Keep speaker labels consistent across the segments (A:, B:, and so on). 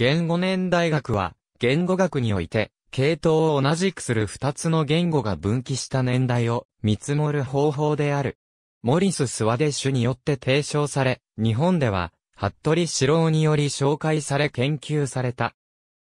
A: 言語年代学は、言語学において、系統を同じくする二つの言語が分岐した年代を見積もる方法である。モリス・スワデッシュによって提唱され、日本では、服部四郎により紹介され研究された。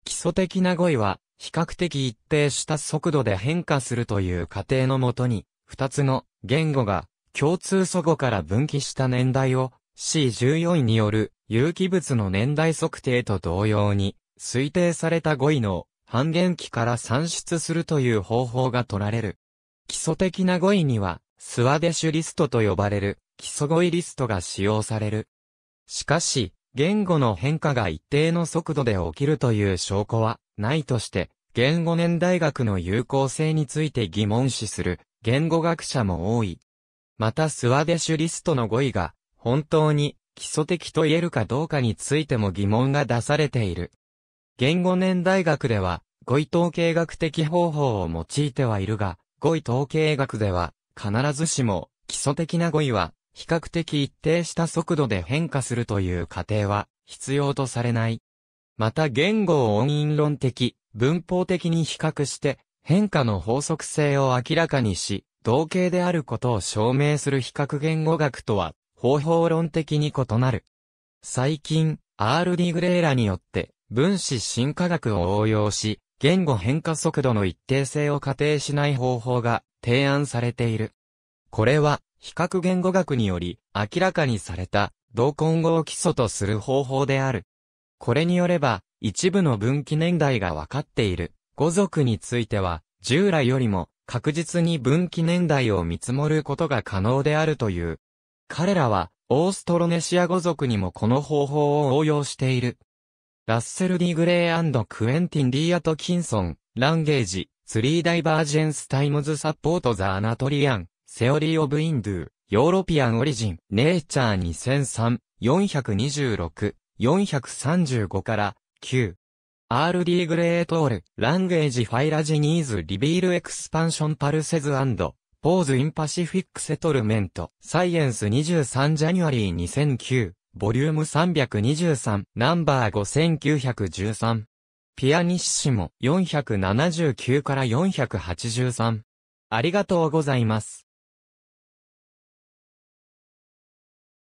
A: 基礎的な語彙は、比較的一定した速度で変化するという過程のもとに、二つの言語が共通祖語から分岐した年代を C14 による有機物の年代測定と同様に、推定された語彙の半減期から算出するという方法が取られる。基礎的な語彙には、スワデシュリストと呼ばれる基礎語彙リストが使用される。しかし、言語の変化が一定の速度で起きるという証拠はないとして、言語年代学の有効性について疑問視する言語学者も多い。またスワデシュリストの語彙が本当に基礎的と言えるかどうかについても疑問が出されている。言語年大学では、語彙統計学的方法を用いてはいるが、語彙統計学では、必ずしも、基礎的な語彙は、比較的一定した速度で変化するという過程は、必要とされない。また言語を音韻論的、文法的に比較して、変化の法則性を明らかにし、同型であることを証明する比較言語学とは方法論的に異なる。最近、R.D. グレーラによって、分子進化学を応用し、言語変化速度の一定性を仮定しない方法が提案されている。これは、比較言語学により明らかにされた同混合基礎とする方法である。これによれば、一部の分岐年代が分かっている語族については、従来よりも確実に分岐年代を見積もることが可能であるという彼らは、オーストロネシア語族にもこの方法を応用している。ラッセル・ディ・グレイクエンティン・ディ・アトキンソン、ランゲージ、ツリー・ダイバージェンス・タイムズ・サポート・ザ・アナトリアン、セオリー・オブ・インドゥ、ヨーロピアン・オリジン、ネイチャー2003、426、435から、9。RD グレートール、ランゲージファイラジニーズリビールエクスパンションパルセズポーズインパシフィックセトルメント、サイエンス23ジャニュアリー2009、ボリューム323、ナンバー5913。ピアニッシモ479から483。ありがとうございます。